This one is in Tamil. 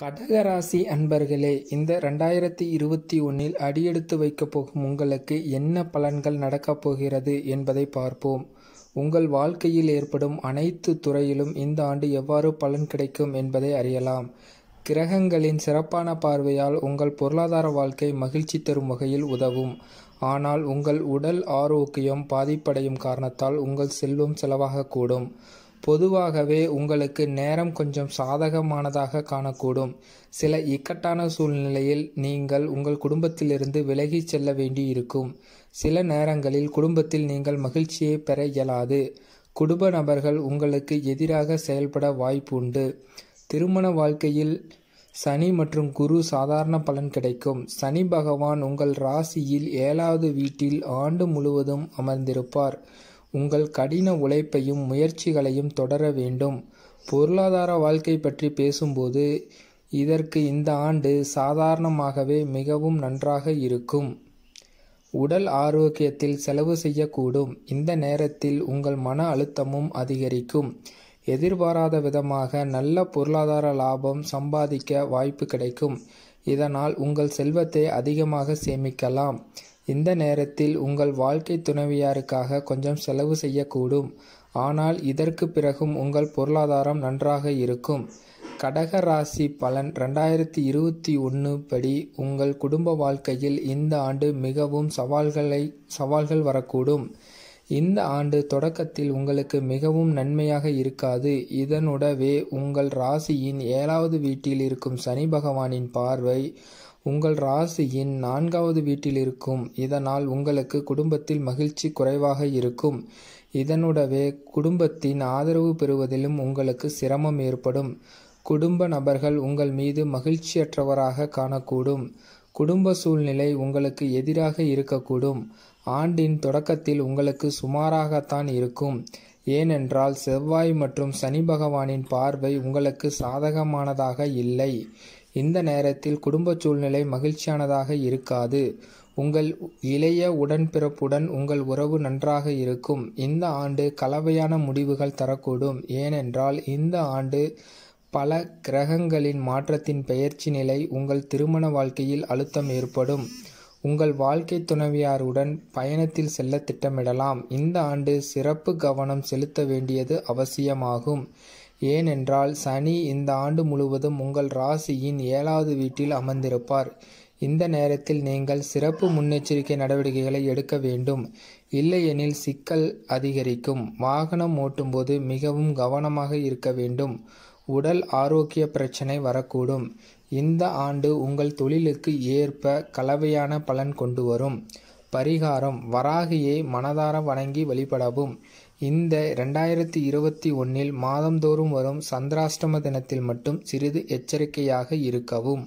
கடகராசி அன்பர்களே இந்த ரெண்டாயிரத்தி இருபத்தி ஒன்றில் அடியெடுத்து வைக்கப் போகும் உங்களுக்கு என்ன பலன்கள் நடக்கப் போகிறது என்பதை பார்ப்போம் உங்கள் வாழ்க்கையில் ஏற்படும் அனைத்து துறையிலும் இந்த ஆண்டு எவ்வாறு பலன் கிடைக்கும் என்பதை அறியலாம் கிரகங்களின் சிறப்பான பார்வையால் உங்கள் பொருளாதார வாழ்க்கை மகிழ்ச்சி தரும் வகையில் உதவும் ஆனால் உங்கள் உடல் ஆரோக்கியம் பாதிப்படையும் காரணத்தால் உங்கள் செல்வம் செலவாகக்கூடும் பொதுவாகவே உங்களுக்கு நேரம் கொஞ்சம் சாதகமானதாக காணக்கூடும் சில இக்கட்டான சூழ்நிலையில் நீங்கள் உங்கள் குடும்பத்திலிருந்து விலகிச் செல்ல வேண்டியிருக்கும் சில நேரங்களில் குடும்பத்தில் நீங்கள் மகிழ்ச்சியை பெற இயலாது குடும்ப நபர்கள் உங்களுக்கு எதிராக செயல்பட வாய்ப்பு உண்டு திருமண வாழ்க்கையில் சனி மற்றும் குரு சாதாரண பலன் கிடைக்கும் சனி பகவான் உங்கள் ராசியில் ஏழாவது வீட்டில் ஆண்டு முழுவதும் அமர்ந்திருப்பார் உங்கள் கடின உழைப்பையும் முயற்சிகளையும் தொடர வேண்டும் பொருளாதார வாழ்க்கை பற்றி பேசும்போது இதற்கு இந்த ஆண்டு சாதாரணமாகவே மிகவும் நன்றாக இருக்கும் உடல் ஆரோக்கியத்தில் செலவு செய்யக்கூடும் இந்த நேரத்தில் உங்கள் மன அழுத்தமும் அதிகரிக்கும் எதிர்பாராத விதமாக நல்ல பொருளாதார லாபம் சம்பாதிக்க வாய்ப்பு கிடைக்கும் இதனால் உங்கள் செல்வத்தை அதிகமாக சேமிக்கலாம் இந்த நேரத்தில் உங்கள் வாழ்க்கை துணைவியாருக்காக கொஞ்சம் செலவு செய்யக்கூடும் ஆனால் இதற்கு பிறகும் உங்கள் பொருளாதாரம் நன்றாக இருக்கும் கடக ராசி பலன் ரெண்டாயிரத்தி இருபத்தி ஒன்று படி உங்கள் குடும்ப வாழ்க்கையில் இந்த ஆண்டு மிகவும் சவால்களை சவால்கள் வரக்கூடும் இந்த ஆண்டு தொடக்கத்தில் உங்களுக்கு மிகவும் நன்மையாக இருக்காது இதனுடவே உங்கள் ராசியின் ஏழாவது வீட்டில் இருக்கும் சனி பகவானின் பார்வை உங்கள் ராசியின் நான்காவது வீட்டில் இருக்கும் இதனால் உங்களுக்கு குடும்பத்தில் மகிழ்ச்சி குறைவாக இருக்கும் இதனுடவே குடும்பத்தின் ஆதரவு பெறுவதிலும் உங்களுக்கு சிரமம் ஏற்படும் குடும்ப நபர்கள் உங்கள் மீது மகிழ்ச்சியற்றவராக காணக்கூடும் குடும்ப சூழ்நிலை உங்களுக்கு எதிராக இருக்கக்கூடும் ஆண்டின் தொடக்கத்தில் உங்களுக்கு சுமாராகத்தான் இருக்கும் ஏனென்றால் செவ்வாய் மற்றும் சனி பகவானின் பார்வை உங்களுக்கு சாதகமானதாக இல்லை இந்த நேரத்தில் குடும்ப சூழ்நிலை மகிழ்ச்சியானதாக இருக்காது உங்கள் இளைய உடன்பிறப்புடன் உங்கள் உறவு நன்றாக இருக்கும் இந்த ஆண்டு கலவையான முடிவுகள் தரக்கூடும் ஏனென்றால் இந்த ஆண்டு பல கிரகங்களின் மாற்றத்தின் பெயர்ச்சி நிலை உங்கள் திருமண வாழ்க்கையில் அழுத்தம் ஏற்படும் உங்கள் வாழ்க்கை துணைவியாருடன் பயணத்தில் செல்ல திட்டமிடலாம் இந்த ஆண்டு சிறப்பு கவனம் செலுத்த வேண்டியது அவசியமாகும் ஏனென்றால் சனி இந்த ஆண்டு முழுவதும் உங்கள் ராசியின் ஏழாவது வீட்டில் அமர்ந்திருப்பார் இந்த நேரத்தில் நீங்கள் சிறப்பு முன்னெச்சரிக்கை நடவடிக்கைகளை எடுக்க வேண்டும் இல்லையெனில் சிக்கல் அதிகரிக்கும் வாகனம் ஓட்டும்போது மிகவும் கவனமாக இருக்க வேண்டும் உடல் ஆரோக்கிய பிரச்சனை வரக்கூடும் இந்த ஆண்டு உங்கள் தொழிலுக்கு ஏற்ப கலவையான பலன் கொண்டு வரும் பரிகாரம் வராகியை மனதார வணங்கி வழிபடவும் இந்த ரெண்டாயிரத்தி இருபத்தி ஒன்றில் மாதந்தோறும் வரும் சந்திராஷ்டம தினத்தில் மட்டும் சிறிது எச்சரிக்கையாக இருக்கவும்